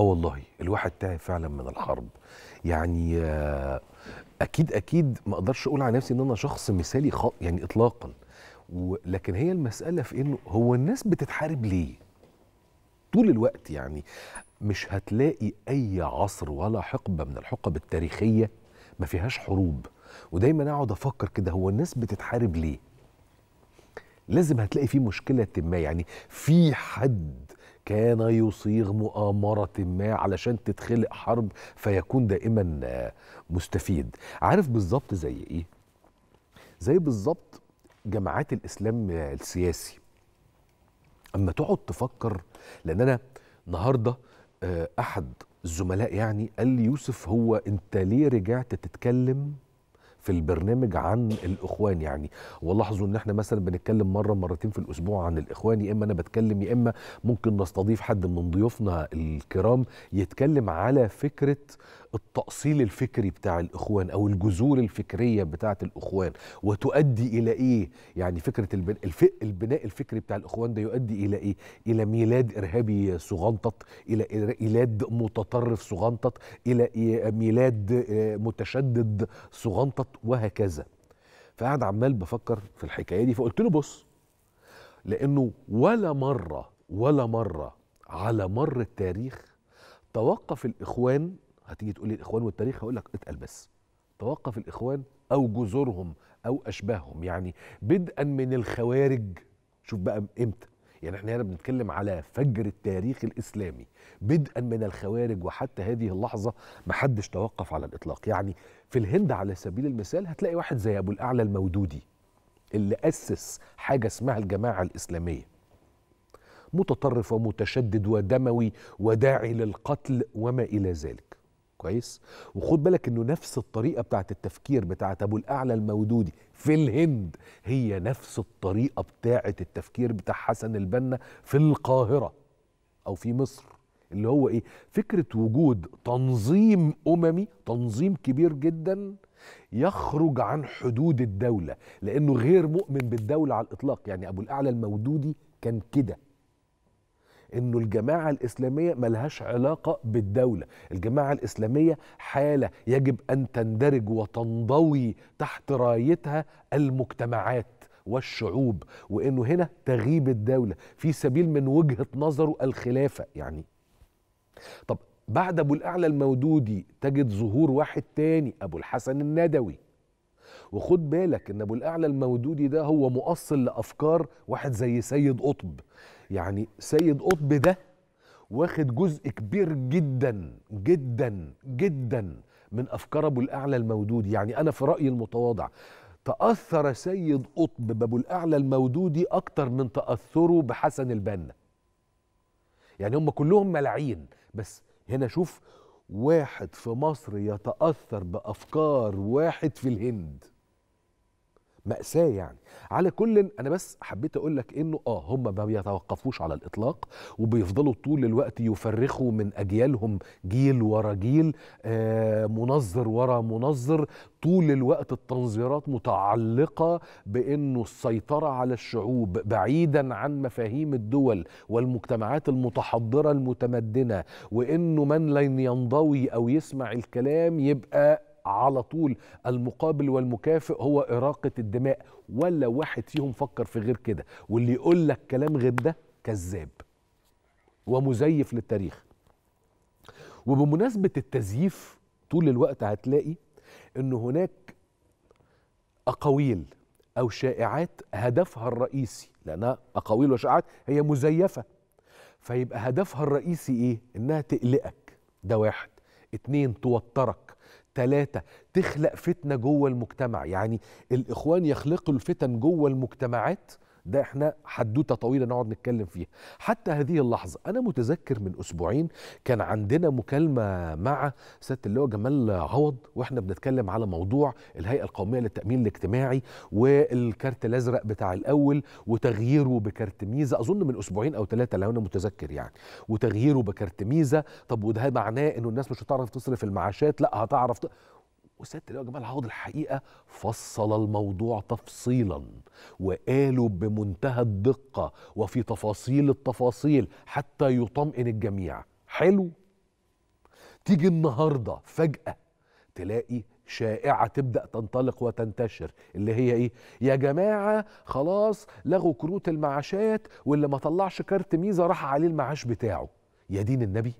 اه والله الواحد تاه فعلا من الحرب يعني آه، اكيد اكيد ما اقدرش اقول على نفسي ان انا شخص مثالي خ... يعني اطلاقا ولكن هي المساله في انه هو الناس بتتحارب ليه طول الوقت يعني مش هتلاقي اي عصر ولا حقبه من الحقب التاريخيه ما فيهاش حروب ودايما اقعد افكر كده هو الناس بتتحارب ليه لازم هتلاقي في مشكله ما يعني في حد كان يصيغ مؤامرة ما علشان تتخلق حرب فيكون دائما آه، مستفيد عارف بالظبط زي إيه؟ زي بالظبط جماعات الإسلام آه، السياسي أما تقعد تفكر لأن أنا النهاردة آه، أحد الزملاء يعني قال لي يوسف هو أنت ليه رجعت تتكلم في البرنامج عن الاخوان يعني ولاحظوا ان احنا مثلا بنتكلم مره مرتين في الاسبوع عن الاخوان يا اما انا بتكلم يا اما ممكن نستضيف حد من ضيوفنا الكرام يتكلم على فكره التأصيل الفكري بتاع الإخوان أو الجذور الفكرية بتاعة الإخوان وتؤدي إلى إيه؟ يعني فكرة البناء, الف... البناء الفكري بتاع الإخوان ده يؤدي إلى إيه؟ إلى ميلاد إرهابي صغنطط، إلى ميلاد متطرف صغنطط، إلى ميلاد متشدد صغنطط وهكذا. فقعد عمال بفكر في الحكاية دي فقلت له بص لأنه ولا مرة ولا مرة على مر التاريخ توقف الإخوان هتيجي تقول لي الاخوان والتاريخ هقول لك اتقل بس توقف الاخوان او جذورهم او اشباههم يعني بدءا من الخوارج شوف بقى امتى يعني احنا هنا بنتكلم على فجر التاريخ الاسلامي بدءا من الخوارج وحتى هذه اللحظه محدش توقف على الاطلاق يعني في الهند على سبيل المثال هتلاقي واحد زي ابو الاعلى المودودي اللي اسس حاجه اسمها الجماعه الاسلاميه متطرف ومتشدد ودموي وداعي للقتل وما الى ذلك كويس وخد بالك انه نفس الطريقه بتاعه التفكير بتاعه ابو الاعلى المودودي في الهند هي نفس الطريقه بتاعه التفكير بتاع حسن البنا في القاهره او في مصر اللي هو ايه فكره وجود تنظيم اممي تنظيم كبير جدا يخرج عن حدود الدوله لانه غير مؤمن بالدوله على الاطلاق يعني ابو الاعلى المودودي كان كده انه الجماعه الاسلاميه ملهاش علاقه بالدوله الجماعه الاسلاميه حاله يجب ان تندرج وتنضوي تحت رايتها المجتمعات والشعوب وانه هنا تغيب الدوله في سبيل من وجهه نظره الخلافه يعني طب بعد ابو الاعلى المودودي تجد ظهور واحد تاني ابو الحسن الندوي وخد بالك ان ابو الاعلى المودودي ده هو مؤصل لافكار واحد زي سيد قطب يعني سيد قطب ده واخد جزء كبير جدا جدا جدا من افكار ابو الاعلى المودود يعني انا في رايي المتواضع تاثر سيد قطب بابو الاعلى المودودي اكتر من تاثره بحسن البنا يعني هم كلهم ملاعين بس هنا شوف واحد في مصر يتاثر بافكار واحد في الهند مأساة يعني على كل أنا بس حبيت أقول لك إنه آه هم ما بيتوقفوش على الإطلاق وبيفضلوا طول الوقت يفرخوا من أجيالهم جيل ورا جيل آه منظر ورا منظر طول الوقت التنظيرات متعلقة بإنه السيطرة على الشعوب بعيدا عن مفاهيم الدول والمجتمعات المتحضرة المتمدنة وإنه من لن ينضوي أو يسمع الكلام يبقى على طول المقابل والمكافئ هو إراقة الدماء ولا واحد فيهم فكر في غير كده واللي يقول لك كلام غير ده كذاب ومزيف للتاريخ وبمناسبة التزييف طول الوقت هتلاقي ان هناك اقاويل او شائعات هدفها الرئيسي لانها اقاويل وشائعات هي مزيفه فيبقى هدفها الرئيسي ايه انها تقلقك ده واحد اتنين توترك ثلاثة تخلق فتنة جوه المجتمع يعني الإخوان يخلقوا الفتن جوه المجتمعات ده احنا حدوته طويله نقعد نتكلم فيها حتى هذه اللحظه انا متذكر من اسبوعين كان عندنا مكالمه مع سياده اللواء جمال عوض واحنا بنتكلم على موضوع الهيئه القوميه للتامين الاجتماعي والكارت الازرق بتاع الاول وتغييره بكارت ميزه اظن من اسبوعين او ثلاثه لو انا متذكر يعني وتغييره بكارت ميزه طب وده معناه انه الناس مش هتعرف تصرف المعاشات لا هتعرف ت... وسياده اللواء جمال عوض الحقيقه فصل الموضوع تفصيلا وقالوا بمنتهى الدقه وفي تفاصيل التفاصيل حتى يطمئن الجميع حلو تيجي النهارده فجاه تلاقي شائعه تبدا تنطلق وتنتشر اللي هي ايه يا جماعه خلاص لغوا كروت المعاشات واللي ما طلعش كارت ميزه راح عليه المعاش بتاعه يا دين النبي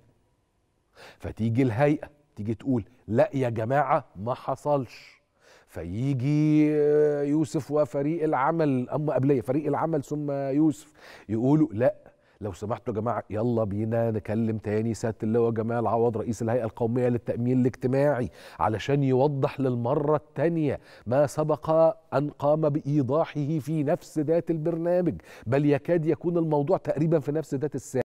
فتيجي الهيئه تيجي تقول لا يا جماعه ما حصلش فيجي يوسف وفريق العمل اما قبليه فريق العمل ثم يوسف يقولوا لا لو سمحتوا يا جماعه يلا بينا نكلم تاني سياده اللواء جمال عوض رئيس الهيئه القوميه للتامين الاجتماعي علشان يوضح للمره الثانيه ما سبق ان قام بايضاحه في نفس ذات البرنامج بل يكاد يكون الموضوع تقريبا في نفس ذات الساعه